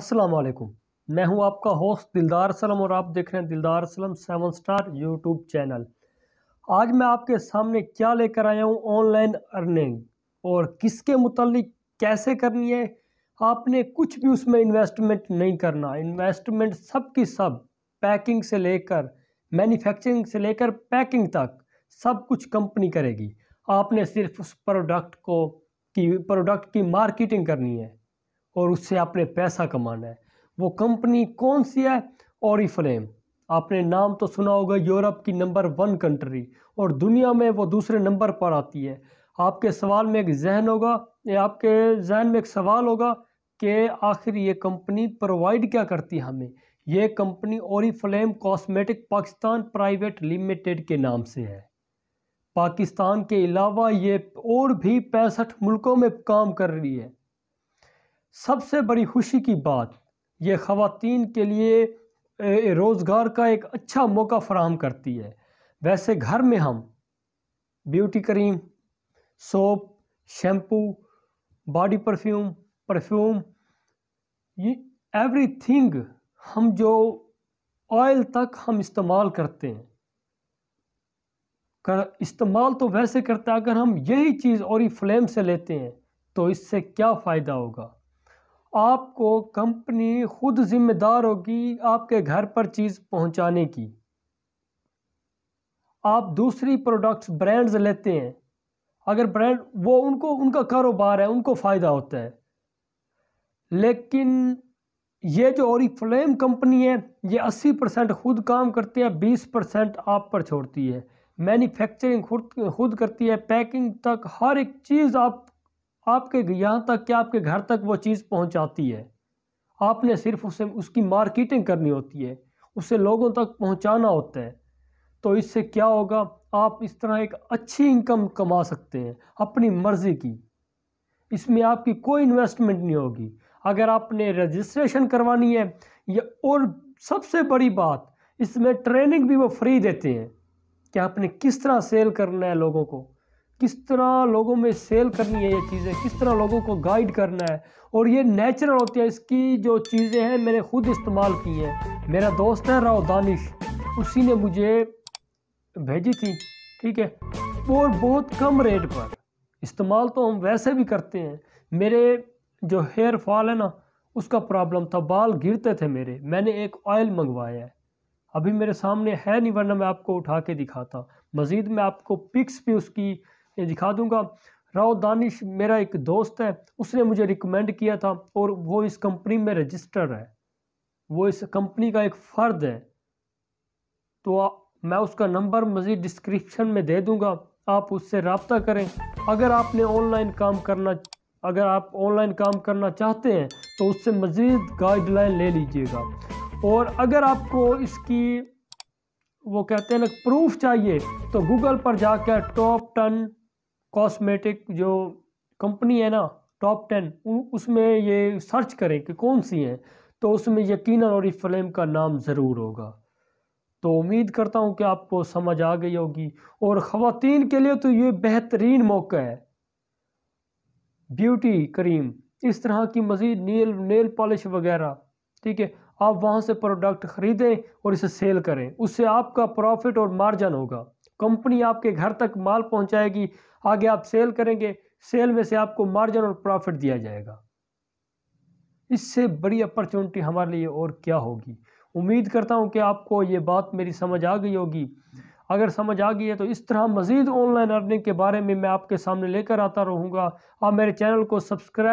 अस्सलाम वालेकुम मैं हूं आपका होस्ट दिलदार असलम और आप देख रहे हैं दिलदार सलम सेवन स्टार यूट्यूब चैनल आज मैं आपके सामने क्या लेकर आया हूं ऑनलाइन अर्निंग और किसके मुतल कैसे करनी है आपने कुछ भी उसमें इन्वेस्टमेंट नहीं करना इन्वेस्टमेंट सब की सब पैकिंग से लेकर मैन्युफैक्चरिंग से लेकर पैकिंग तक सब कुछ कंपनी करेगी आपने सिर्फ उस प्रोडक्ट को की प्रोडक्ट की मार्केटिंग करनी है और उससे आपने पैसा कमाना है वो कंपनी कौन सी है और फ्लेम आपने नाम तो सुना होगा यूरोप की नंबर वन कंट्री और दुनिया में वो दूसरे नंबर पर आती है आपके सवाल में एक जहन होगा या आपके जहन में एक सवाल होगा कि आखिर ये कंपनी प्रोवाइड क्या करती है हमें ये company Oriflame cosmetic Pakistan private limited के नाम से है पाकिस्तान के अलावा ये और भी पैंसठ मुल्कों में काम कर रही है सबसे बड़ी खुशी की बात ये ख़वान के लिए रोज़गार का एक अच्छा मौका फ़राहम करती है वैसे घर में हम beauty cream soap shampoo body perfume perfume ये एवरी थिंग हम जो ऑयल तक हम इस्तेमाल करते हैं कर इस्तेमाल तो वैसे करते हैं अगर हम यही चीज़ और ही फ्लेम से लेते हैं तो इससे क्या फ़ायदा होगा आपको कंपनी खुद जिम्मेदार होगी आपके घर पर चीज़ पहुंचाने की आप दूसरी प्रोडक्ट्स ब्रांड्स लेते हैं अगर ब्रांड वो उनको उनका कारोबार है उनको फ़ायदा होता है लेकिन ये जो और फ्लेम कंपनी है ये 80 परसेंट खुद काम करती है 20 परसेंट आप पर छोड़ती है मैन्युफैक्चरिंग खुद खुद करती है पैकिंग तक हर एक चीज़ आप आपके यहाँ तक कि आपके घर तक वो चीज़ पहुँचाती है आपने सिर्फ उसे उसकी मार्केटिंग करनी होती है उसे लोगों तक पहुँचाना होता है तो इससे क्या होगा आप इस तरह एक अच्छी इनकम कमा सकते हैं अपनी मर्ज़ी की इसमें आपकी कोई इन्वेस्टमेंट नहीं होगी अगर आपने रजिस्ट्रेशन करवानी है या और सबसे बड़ी बात इसमें ट्रेनिंग भी वो फ्री देते हैं कि आपने किस तरह सेल करना है लोगों को किस तरह लोगों में सेल करनी है ये चीज़ें किस तरह लोगों को गाइड करना है और ये नेचुरल होती है इसकी जो चीज़ें हैं मैंने खुद इस्तेमाल की हैं मेरा दोस्त है राव दानिश उसी ने मुझे भेजी थी ठीक है और बहुत कम रेट पर इस्तेमाल तो हम वैसे भी करते हैं मेरे जो हेयर फॉल है ना उसका प्रॉब्लम था बाल गिरते थे मेरे मैंने एक ऑयल मंगवाया है अभी मेरे सामने है नहीं वरना मैं आपको उठा के दिखाता मज़ीद मैं आपको पिक्स भी उसकी ये दिखा दूंगा राव दानिश मेरा एक दोस्त है उसने मुझे रिकमेंड किया था और वो इस कंपनी में रजिस्टर है वो इस कंपनी का एक फ़र्द है तो आ, मैं उसका नंबर मज़ीद डिस्क्रिप्शन में दे दूंगा आप उससे रबता करें अगर आपने ऑनलाइन काम करना अगर आप ऑनलाइन काम करना चाहते हैं तो उससे मज़ीद गाइडलाइन ले लीजिएगा और अगर आपको इसकी वो कहते हैं ना प्रूफ चाहिए तो गूगल पर जाकर टॉप टन कॉस्मेटिक जो कंपनी है ना टॉप टेन उसमें ये सर्च करें कि कौन सी हैं तो उसमें यकीन और फ्लेम का नाम ज़रूर होगा तो उम्मीद करता हूँ कि आपको समझ आ गई होगी और ख़वान के लिए तो ये बेहतरीन मौका है ब्यूटी करीम इस तरह की मज़ीद नील नेल पॉलिश वगैरह ठीक है आप वहाँ से प्रोडक्ट ख़रीदें और इसे सेल करें उससे आपका प्रॉफिट और मार्जन होगा कंपनी आपके घर तक माल पहुंचाएगी आगे आप सेल करेंगे सेल में से आपको मार्जिन और प्रॉफिट दिया जाएगा इससे बड़ी अपॉर्चुनिटी हमारे लिए और क्या होगी उम्मीद करता हूं कि आपको ये बात मेरी समझ आ गई होगी अगर समझ आ गई है तो इस तरह मज़ीद ऑनलाइन अर्निंग के बारे में मैं आपके सामने लेकर आता रहूँगा आप मेरे चैनल को सब्सक्राइब